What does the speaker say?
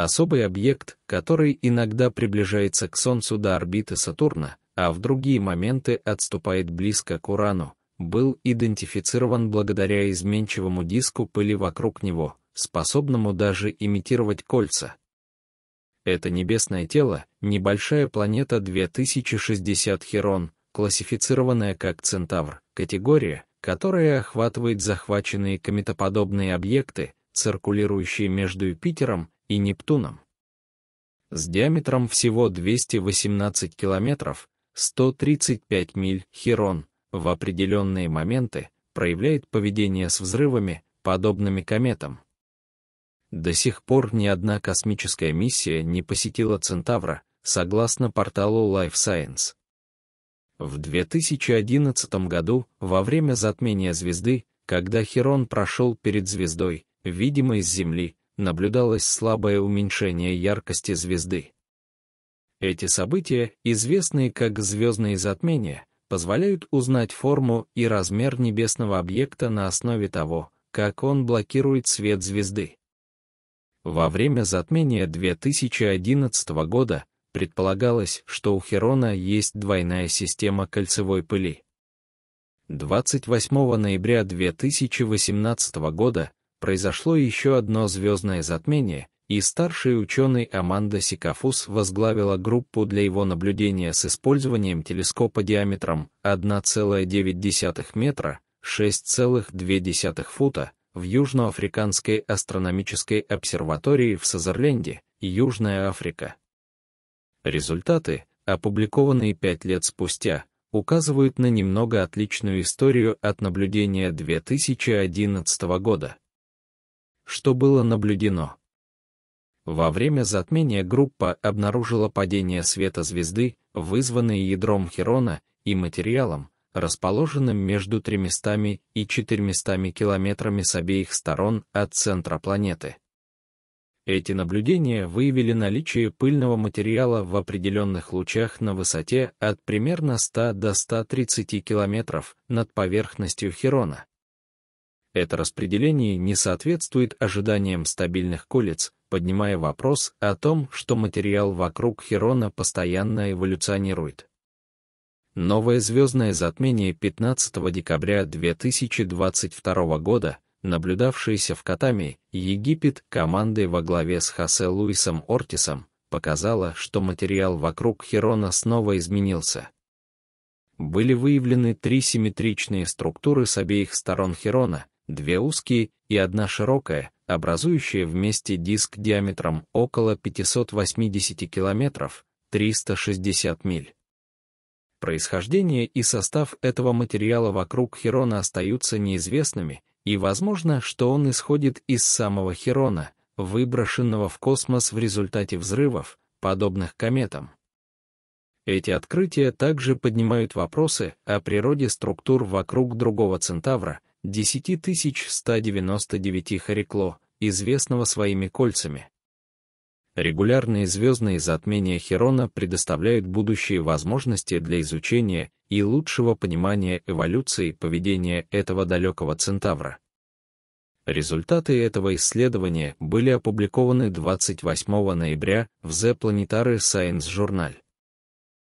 Особый объект, который иногда приближается к Солнцу до орбиты Сатурна, а в другие моменты отступает близко к Урану, был идентифицирован благодаря изменчивому диску пыли вокруг него, способному даже имитировать кольца. Это небесное тело — небольшая планета 2060 Херон, классифицированная как Центавр, категория, которая охватывает захваченные кометоподобные объекты, циркулирующие между Юпитером и Нептуном. С диаметром всего 218 километров, 135 миль, Хирон в определенные моменты проявляет поведение с взрывами, подобными кометам. До сих пор ни одна космическая миссия не посетила Центавра, согласно порталу Life Science. В 2011 году, во время затмения звезды, когда Херон прошел перед звездой, видимо из Земли, наблюдалось слабое уменьшение яркости звезды. Эти события, известные как звездные затмения, позволяют узнать форму и размер небесного объекта на основе того, как он блокирует свет звезды. Во время затмения 2011 года предполагалось, что у Херона есть двойная система кольцевой пыли. 28 ноября 2018 года произошло еще одно звездное затмение, и старший ученый Аманда Сикафус возглавила группу для его наблюдения с использованием телескопа диаметром 1,9 метра, 6,2 фута, в Южноафриканской астрономической обсерватории в Сазерленде, Южная Африка. Результаты, опубликованные пять лет спустя, указывают на немного отличную историю от наблюдения 2011 года что было наблюдено. Во время затмения группа обнаружила падение света звезды, вызванное ядром Херона, и материалом, расположенным между 300 и 400 километрами с обеих сторон от центра планеты. Эти наблюдения выявили наличие пыльного материала в определенных лучах на высоте от примерно 100 до 130 километров над поверхностью Херона, это распределение не соответствует ожиданиям стабильных колец, поднимая вопрос о том, что материал вокруг Херона постоянно эволюционирует. Новое звездное затмение 15 декабря 2022 года, наблюдавшееся в Катаме, Египет, командой во главе с Хосе Луисом Ортисом, показало, что материал вокруг Херона снова изменился. Были выявлены три симметричные структуры с обеих сторон Херона, две узкие и одна широкая, образующие вместе диск диаметром около 580 км, 360 миль. Происхождение и состав этого материала вокруг Херона остаются неизвестными, и возможно, что он исходит из самого Херона, выброшенного в космос в результате взрывов, подобных кометам. Эти открытия также поднимают вопросы о природе структур вокруг другого Центавра, 10199 Харикло, известного своими кольцами. Регулярные звездные затмения Херона предоставляют будущие возможности для изучения и лучшего понимания эволюции поведения этого далекого центавра. Результаты этого исследования были опубликованы 28 ноября в The Planetary Science Journal.